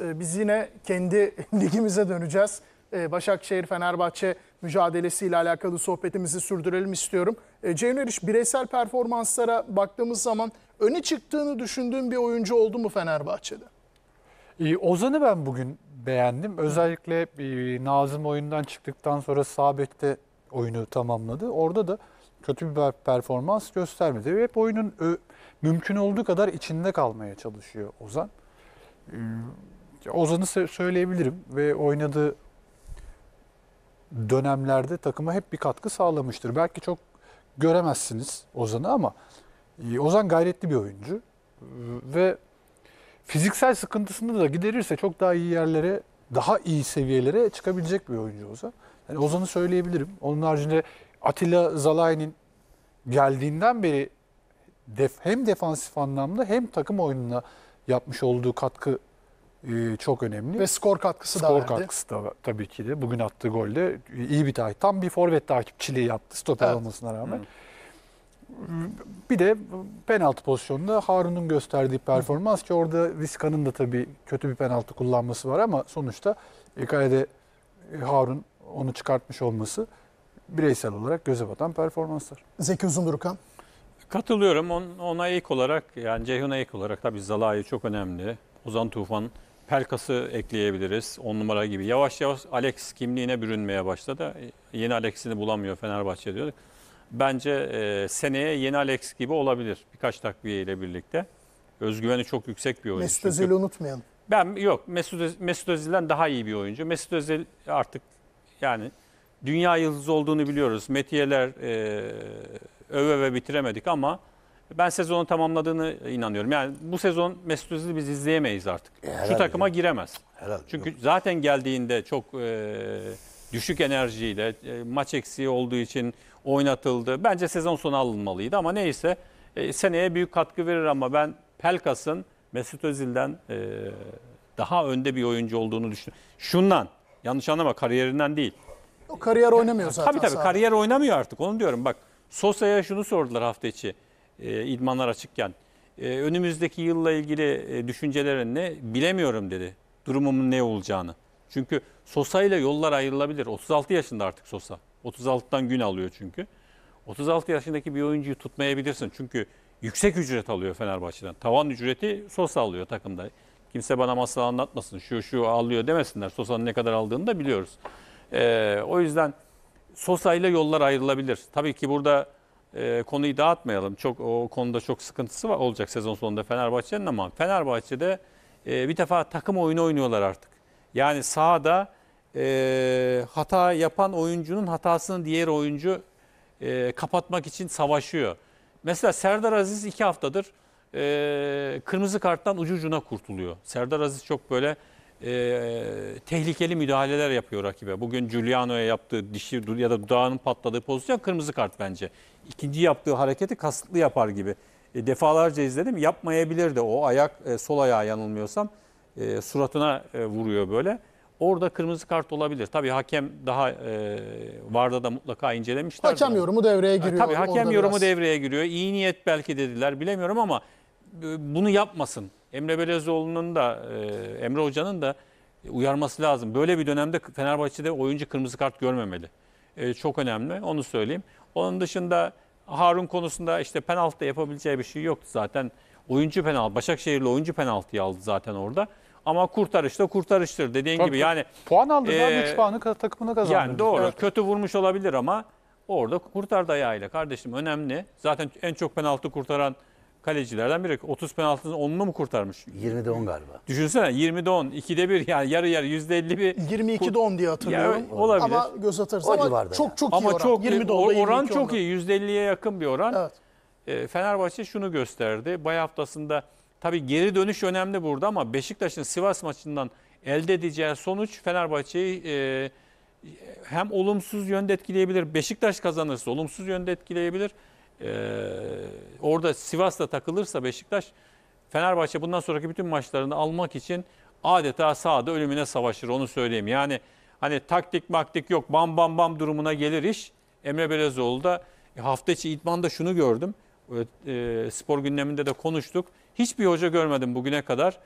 E, biz yine kendi ligimize döneceğiz. E, Başakşehir-Fenerbahçe mücadelesiyle alakalı sohbetimizi sürdürelim istiyorum. E, Ceyhun Eriş bireysel performanslara baktığımız zaman öne çıktığını düşündüğün bir oyuncu oldu mu Fenerbahçe'de? Ozan'ı ben bugün beğendim. Özellikle Nazım oyundan çıktıktan sonra Sabek'te oyunu tamamladı. Orada da kötü bir performans göstermedi. Hep oyunun mümkün olduğu kadar içinde kalmaya çalışıyor Ozan. Ee, Ozan'ı söyleyebilirim ve oynadığı dönemlerde takıma hep bir katkı sağlamıştır. Belki çok göremezsiniz Ozan'ı ama e, Ozan gayretli bir oyuncu ve fiziksel sıkıntısını da giderirse çok daha iyi yerlere, daha iyi seviyelere çıkabilecek bir oyuncu Ozan. Yani Ozan'ı söyleyebilirim. Onun haricinde Atilla Zalai'nin geldiğinden beri def, hem defansif anlamda hem takım oyununa yapmış olduğu katkı e, çok önemli. Ve skor katkısı skor da verdi. Skor katkısı da tabii ki de. Bugün attığı golde e, iyi bir takip. Tam bir forvet takipçiliği yaptı stoper evet. olmasına rağmen. Hı. Bir de penaltı pozisyonunda Harun'un gösterdiği performans ki orada Riskanın da tabii kötü bir penaltı kullanması var ama sonuçta e, kalede Harun onu çıkartmış olması bireysel olarak göze batan performanslar. Zeki Uzundurkan. Katılıyorum. ona ilk olarak yani Ceyhun'a ilk olarak tabii Zalai çok önemli. Ozan Tufan Pelkas'ı ekleyebiliriz. 10 numara gibi. Yavaş yavaş Alex kimliğine bürünmeye başladı. Yeni Alex'ini bulamıyor Fenerbahçe diyorduk. Bence e, seneye yeni Alex gibi olabilir birkaç takviye ile birlikte. Özgüveni çok yüksek bir oyuncu. Mesut Özil'i unutmayalım. Ben yok Mesut, Mesut Özil'den daha iyi bir oyuncu. Mesut Özil artık yani dünya yıldızı olduğunu biliyoruz. Metiyeler e, öve ve bitiremedik ama ben sezonu tamamladığını inanıyorum. Yani bu sezon Mesut Özil'i biz izleyemeyiz artık. E, Şu takıma giremez. Herhalde. Çünkü yok. zaten geldiğinde çok e, düşük enerjiyle e, maç eksiği olduğu için oynatıldı. Bence sezon sonu alınmalıydı ama neyse e, seneye büyük katkı verir ama ben Pelkas'ın Mesut Özil'den e, daha önde bir oyuncu olduğunu düşünüyorum. Şundan yanlış anlama kariyerinden değil. O kariyer oynamıyor zaten. Tabii tabii sahada. kariyer oynamıyor artık onu diyorum bak. Sosa'ya şunu sordular hafta içi e, idmanlar açıkken. E, önümüzdeki yılla ilgili e, düşüncelerin ne? Bilemiyorum dedi. Durumumun ne olacağını. Çünkü Sosa ile yollar ayrılabilir. 36 yaşında artık Sosa. 36'dan gün alıyor çünkü. 36 yaşındaki bir oyuncuyu tutmayabilirsin. Çünkü yüksek ücret alıyor Fenerbahçe'den. Tavan ücreti Sosa alıyor takımda. Kimse bana masal anlatmasın. Şu şu alıyor demesinler. Sosa'nın ne kadar aldığını da biliyoruz. Ee, o yüzden Sosa ile yollar ayrılabilir. Tabii ki burada e, konuyu dağıtmayalım. Çok o konuda çok sıkıntısı var olacak sezon sonunda Fenerbahçe'nin ama Fenerbahçe'de e, bir defa takım oyunu oynuyorlar artık. Yani sahada e, hata yapan oyuncunun hatasını diğer oyuncu e, kapatmak için savaşıyor. Mesela Serdar Aziz iki haftadır e, kırmızı karttan ucu ucuna kurtuluyor. Serdar Aziz çok böyle e, tehlikeli müdahaleler yapıyor rakibe. Bugün Giuliano'ya yaptığı dişi ya da dudağının patladığı pozisyon kırmızı kart bence. İkinci yaptığı hareketi kasıtlı yapar gibi. E, defalarca izledim yapmayabilir de o ayak e, sol ayağı yanılmıyorsam e, suratına e, vuruyor böyle. Orada kırmızı kart olabilir. Tabii hakem daha e, Varda da mutlaka incelemişler. Hakem yorumu devreye e, giriyor. Tabii hakem yorumu biraz. devreye giriyor. İyi niyet belki dediler bilemiyorum ama e, bunu yapmasın. Emre Belezoğlu'nun da e, Emre Hoca'nın da uyarması lazım. Böyle bir dönemde Fenerbahçe'de oyuncu kırmızı kart görmemeli. E, çok önemli onu söyleyeyim. Onun dışında Harun konusunda işte penaltı yapabileceği bir şey yoktu zaten. Oyuncu penaltı, Başakşehirli oyuncu penaltı aldı zaten orada. Ama kurtarışta kurtarıştır dediğin Tabii, gibi. Yani puan aldı e, 3 puanı takımına kazandı. Yani doğru. Evet. Kötü vurmuş olabilir ama orada kurtardı ayağıyla kardeşim önemli. Zaten en çok penaltı kurtaran kalecilerden biri. 30 penaltının 10'unu mu kurtarmış? 20'de 10 galiba. Düşünsene 20'de 10, 2'de 1 yani yarı yarı %50 bir 22'de 10 diye hatırlıyorum. Ya, olabilir. Ama göz atarız. O ama çok çok ama iyi oran. Çok, 20'de 10'da, oran, oran çok iyi. %50'ye yakın bir oran. Evet. E, Fenerbahçe şunu gösterdi. Bay haftasında tabii geri dönüş önemli burada ama Beşiktaş'ın Sivas maçından elde edeceği sonuç Fenerbahçe'yi e, hem olumsuz yönde etkileyebilir. Beşiktaş kazanırsa olumsuz yönde etkileyebilir. Ee, orada Sivas'ta takılırsa Beşiktaş Fenerbahçe bundan sonraki bütün maçlarını almak için adeta sahada ölümüne savaşır onu söyleyeyim. Yani hani taktik maktik yok bam bam bam durumuna gelir iş. Emre Belezoğlu'da e, hafta içi idmanda şunu gördüm. E, spor gündeminde de konuştuk. Hiçbir hoca görmedim bugüne kadar.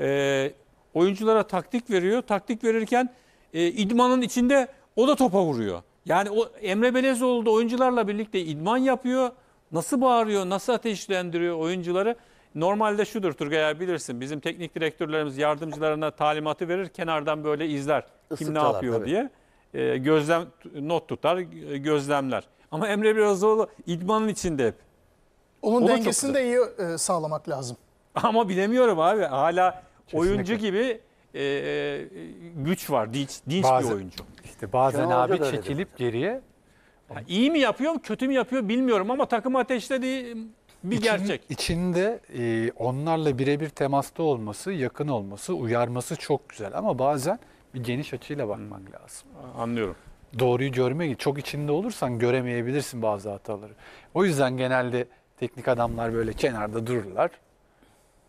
E, oyunculara taktik veriyor. Taktik verirken e, idmanın içinde o da topa vuruyor. Yani o Emre Belezoğlu da oyuncularla birlikte idman yapıyor. Nasıl bağırıyor, nasıl ateşlendiriyor oyuncuları? Normalde şudur Turgay abi bilirsin. Bizim teknik direktörlerimiz yardımcılarına talimatı verir. Kenardan böyle izler. Kim ne yapıyor tabii. diye. E, gözlem not tutar, gözlemler. Ama Emre Belezoğlu idmanın içinde hep. Onun O dengesini de iyi e, sağlamak lazım. Ama bilemiyorum abi. Hala oyuncu gibi e, güç var, dinç, dinç Bazen- bir oyuncu. İşte bazen Kenan abi da öyle çekilip geriye Ha, iyi mi yapıyor, kötü mü yapıyor bilmiyorum ama takım ateşlediği bir İçin- gerçek. İçinde e, onlarla birebir temasta olması, yakın olması, uyarması çok güzel ama bazen bir geniş açıyla bakmak hmm. lazım. Anlıyorum. Doğruyu görmek çok içinde olursan göremeyebilirsin bazı hataları. O yüzden genelde teknik adamlar böyle kenarda dururlar.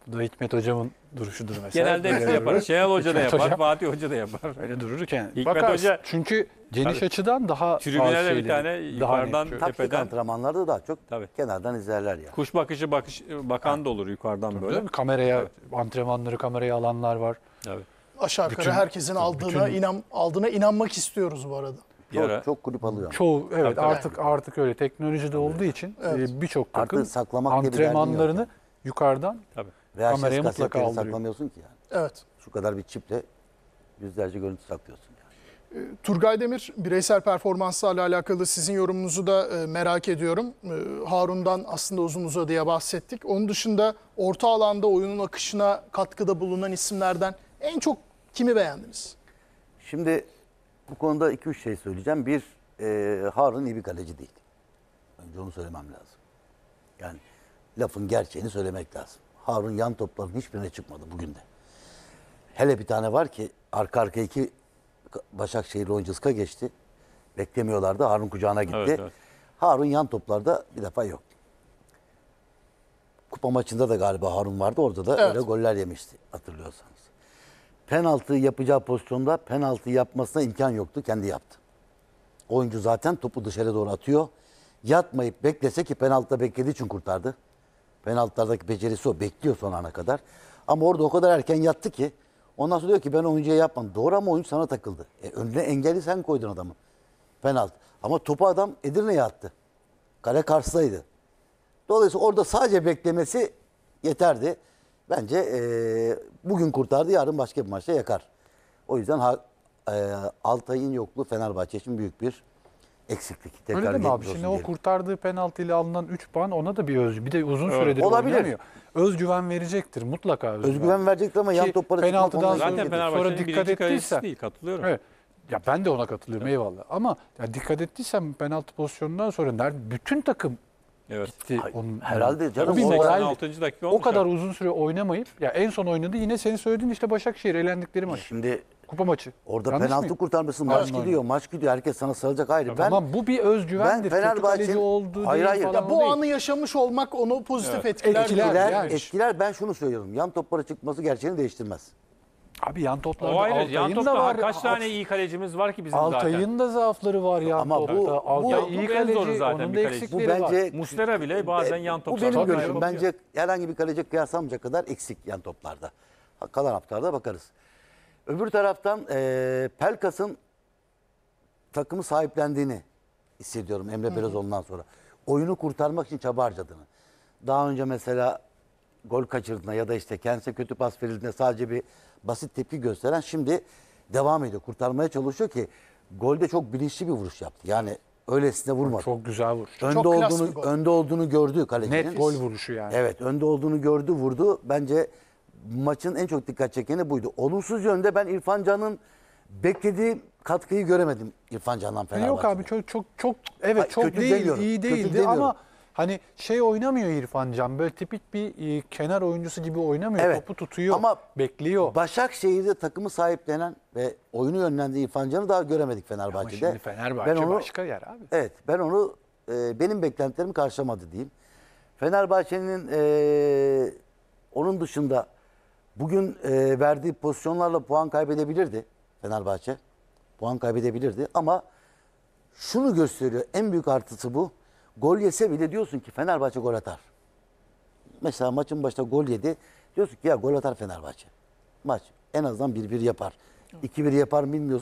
Bu da Hikmet Hocam'ın duruşudur mesela. Genelde hepsi yapar. durur. Şenol Hoca da yapar, Hocam. Fatih Hoca da yapar. Öyle dururken. Hikmet Bakarsın. Hoca- Çünkü geniş Tabii. açıdan daha Tribünlere bir tane yukarıdan- net. Taktik Tepeden. antrenmanlarda daha çok Tabii. kenardan izlerler yani. Kuş bakışı bakış bakan da olur yukarıdan Değil böyle. mi? Kameraya, antrenmanları kameraya alanlar var. Evet. Aşağı yukarı herkesin aldığına bütün- inan aldığına inanmak istiyoruz bu arada. Yara. Çok, ara çok kulüp alıyor. Çoğu evet Tabii. artık artık öyle teknolojide olduğu için e, Evet. birçok takım antrenmanlarını yukarıdan Tabii. Veya şey Kameraya kasetleri saklamıyorsun ki yani. Evet. Şu kadar bir çiple yüzlerce görüntü saklıyorsun yani. Ee, Turgay Demir bireysel performanslarla alakalı sizin yorumunuzu da e, merak ediyorum. Ee, Harun'dan aslında uzun uzadıya bahsettik. Onun dışında orta alanda oyunun akışına katkıda bulunan isimlerden en çok kimi beğendiniz? Şimdi bu konuda iki üç şey söyleyeceğim. Bir, e, Harun iyi bir kaleci değil. Önce onu söylemem lazım. Yani lafın gerçeğini söylemek lazım. Harun yan toplarının hiçbirine çıkmadı bugün de. Hele bir tane var ki arka arka iki Başakşehir oyuncu ıska geçti. Beklemiyorlardı. Harun kucağına gitti. Evet, evet. Harun yan toplarda bir defa yok. Kupa maçında da galiba Harun vardı. Orada da evet. öyle goller yemişti hatırlıyorsanız. Penaltı yapacağı pozisyonda penaltı yapmasına imkan yoktu. Kendi yaptı. Oyuncu zaten topu dışarı doğru atıyor. Yatmayıp beklese ki penaltıda beklediği için kurtardı. Penaltılardaki becerisi o. Bekliyor son ana kadar. Ama orada o kadar erken yattı ki. Ondan sonra diyor ki ben oyuncuya yapmam. Doğru ama oyuncu sana takıldı. E, önüne engeli sen koydun adamı. Penaltı. Ama topu adam Edirne'ye attı. Kale karşısındaydı. Dolayısıyla orada sadece beklemesi yeterdi. Bence e, bugün kurtardı yarın başka bir maçta yakar. O yüzden ha, e, Altay'ın yokluğu Fenerbahçe için büyük bir eksiklik. Öyle değil mi abi? Şimdi diyelim. o kurtardığı penaltıyla alınan 3 puan ona da bir özgü. Bir de uzun evet. süredir Olabilir. oynamıyor. Özgüven verecektir mutlaka. Özgüven, özgüven verecektir ama Ki yan toplara penaltıdan zaten sonra, sonra dikkat ettiysen Değil, katılıyorum. Evet. Ya ben de ona katılıyorum evet. eyvallah. Ama ya dikkat ettiysen penaltı pozisyonundan sonra nerede bütün takım Evet. Gitti. Hayır, onun, herhalde canım. O, bir moral, dakika o kadar abi. uzun süre oynamayıp ya en son oynadı yine senin söylediğin işte Başakşehir elendikleri maç. Şimdi Kupa maçı. Orada Yanlış penaltı mıyım? kurtarmasın maç Aynen. gidiyor. Maç gidiyor. Herkes sana sarılacak ayrı. Ya ben, tamam bu bir özgüvendir. Ben Fenerbahçe'nin oldu hayır, hayır. Ya bu değil. anı yaşamış olmak onu pozitif evet. etkiler. Etkiler, yani. etkiler. Ben şunu söylüyorum. Yan toplara çıkması gerçeğini değiştirmez. Abi yan toplarda o ayrı. Yan topta var. Kaç tane iyi kalecimiz var ki bizim Altay'ın zaten. Altay'ın da zaafları var yan Ama Bu, bu yan iyi kaleci, zaten onun da eksikleri bu bence, var. Muslera bile bazen yan toplarda. Bu benim görüşüm. Bence herhangi bir kaleci kıyaslamayacak kadar eksik yan toplarda. Kalan haftalarda bakarız. Öbür taraftan e, Pelkas'ın takımı sahiplendiğini hissediyorum Emre Belözoğlu'ndan sonra. Oyunu kurtarmak için çaba harcadığını. Daha önce mesela gol kaçırdığında ya da işte kendisine kötü pas verildiğinde sadece bir basit tepki gösteren şimdi devam ediyor. Kurtarmaya çalışıyor ki golde çok bilinçli bir vuruş yaptı. Yani öylesine vurmadı. Çok güzel vur. Önde Çok klas bir gol. önde olduğunu gördü kalecinin. Net gol vuruşu yani. Evet, önde olduğunu gördü, vurdu. Bence maçın en çok dikkat çekeni buydu. Olumsuz yönde ben İrfan Can'ın beklediği katkıyı göremedim İrfan Can'dan Fenerbahçe'de. Yok abi çok çok çok evet Ay, çok değil demiyorum. iyi değildi ama hani şey oynamıyor İrfan Can böyle tipik bir e, kenar oyuncusu gibi oynamıyor Evet. topu tutuyor Ama bekliyor. Başakşehir'de takımı sahiplenen ve oyunu yönlendiren İrfan Can'ı daha göremedik Ama Fenerbahçe'de. şimdi Fenerbahçe ben onu, başka yer abi. Evet ben onu e, benim beklentilerimi karşılamadı diyeyim. Fenerbahçe'nin e, onun dışında Bugün e, verdiği pozisyonlarla puan kaybedebilirdi Fenerbahçe. Puan kaybedebilirdi ama şunu gösteriyor en büyük artısı bu. Gol yese bile diyorsun ki Fenerbahçe gol atar. Mesela maçın başında gol yedi. Diyorsun ki ya gol atar Fenerbahçe. Maç en azından 1-1 yapar. 2-1 yapar bilmiyorsun.